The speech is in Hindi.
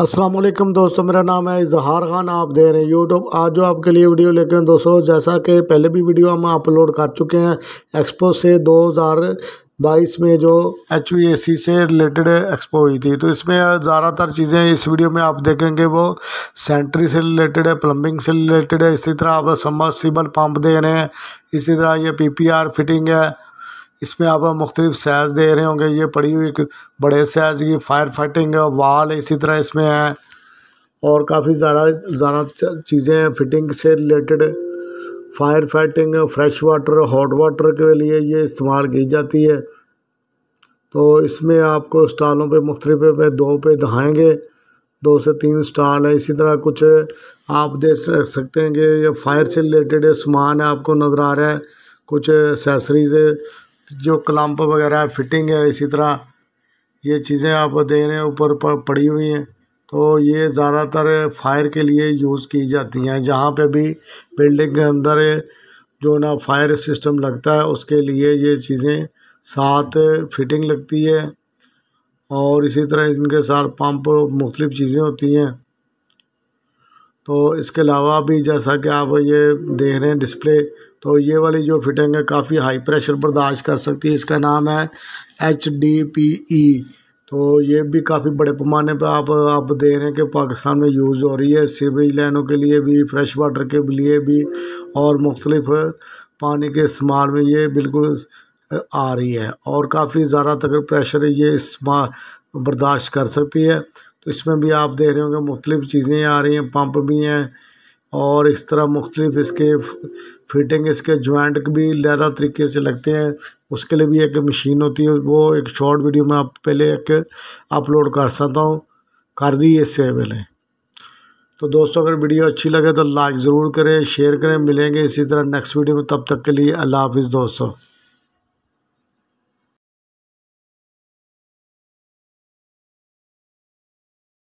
असलम दोस्तों मेरा नाम है इजहार खान आप दे रहे हैं यूट्यूब आज जो आपके लिए वीडियो लेके हैं दोस्तों जैसा कि पहले भी वीडियो हम अपलोड कर चुके हैं एक्सपो से 2022 में जो एच से रिलेटेड एक्सपो हुई थी तो इसमें ज़्यादातर चीज़ें इस वीडियो में आप देखेंगे वो सेंट्री से रिलेटेड है प्लम्बिंग से रिलेटेड है इसी तरह आप समर्सिबल पम्प दे रहे हैं इसी तरह ये पी फिटिंग है इसमें आप मुख्तलिफ साइज़ दे रहे होंगे ये पड़ी हुई एक बड़े साइज़ की फायर फाइटिंग वाल इसी तरह इसमें है और काफ़ी ज़्यादा ज़्यादा चीज़ें हैं फिटिंग से related fire fighting fresh water hot water के लिए ये इस्तेमाल की जाती है तो इसमें आपको स्टालों पे मुख्त पे दो पे दहाएंगे दो से तीन स्टाल है इसी तरह कुछ आप देख सकते हैं कि ये फायर से रिलेटेड सामान है आपको नज़र आ रहा है कुछ एसेसरीज़ जो क्लम्प वगैरह फिटिंग है इसी तरह ये चीज़ें आप देख रहे हैं ऊपर पड़ी हुई हैं तो ये ज़्यादातर फायर के लिए यूज़ की जाती हैं जहाँ पे भी बिल्डिंग के अंदर जो ना फायर सिस्टम लगता है उसके लिए ये चीज़ें साथ फिटिंग लगती है और इसी तरह इनके साथ पंप मुख्तलिफ़ चीज़ें होती हैं तो इसके अलावा भी जैसा कि आप ये देख रहे हैं डिस्प्ले तो ये वाली जो फिटिंग है काफ़ी हाई प्रेशर बर्दाश्त कर सकती है इसका नाम है एच डी पी ई तो ये भी काफ़ी बड़े पैमाने पर आप आप देख रहे हैं कि पाकिस्तान में यूज़ हो रही है सीवरेज लाइनों के लिए भी फ्रेश वाटर के लिए भी और मुख्तलिफ पानी के इस्तेमाल में ये बिल्कुल आ रही है और काफ़ी ज़्यादा तक प्रेशर ये इस्तेमाल बर्दाश्त कर सकती है इसमें भी आप देख रहे होंगे मुख्तलिफ़ चीज़ें आ रही हैं पंप भी हैं और इस तरह मुख्तलिफ इसके फिटिंग इसके जॉइंट भी ज़्यादा तरीके से लगते हैं उसके लिए भी एक मशीन होती है वो एक शॉर्ट वीडियो में आप पहले एक अपलोड कर सकता हूँ कर दी इससे पहले तो दोस्तों अगर वीडियो अच्छी लगे तो लाइक ज़रूर करें शेयर करें मिलेंगे इसी तरह नेक्स्ट वीडियो में तब तक के लिए अल्लाह हाफिज़ दोस्तों